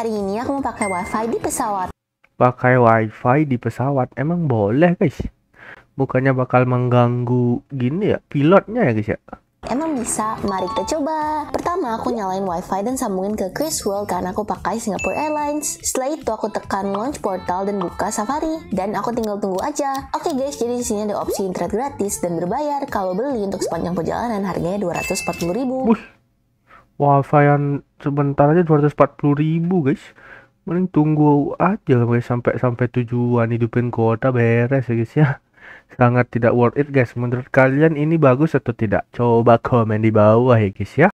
hari ini aku mau pakai wifi di pesawat. Pakai wifi di pesawat emang boleh guys? Bukannya bakal mengganggu gini ya pilotnya ya guys ya? Emang bisa? Mari kita coba. Pertama, aku nyalain wifi dan sambungin ke Chris World karena aku pakai Singapore Airlines. Setelah itu, aku tekan launch portal dan buka Safari. Dan aku tinggal tunggu aja. Oke guys, jadi di sini ada opsi internet gratis dan berbayar kalau beli untuk sepanjang perjalanan harganya 240 wifi yang sebentar aja 240 ribu guys mending tunggu aja guys sampai sampai tujuan hidupin kota beres ya guys ya sangat tidak worth it guys menurut kalian ini bagus atau tidak coba komen di bawah ya guys ya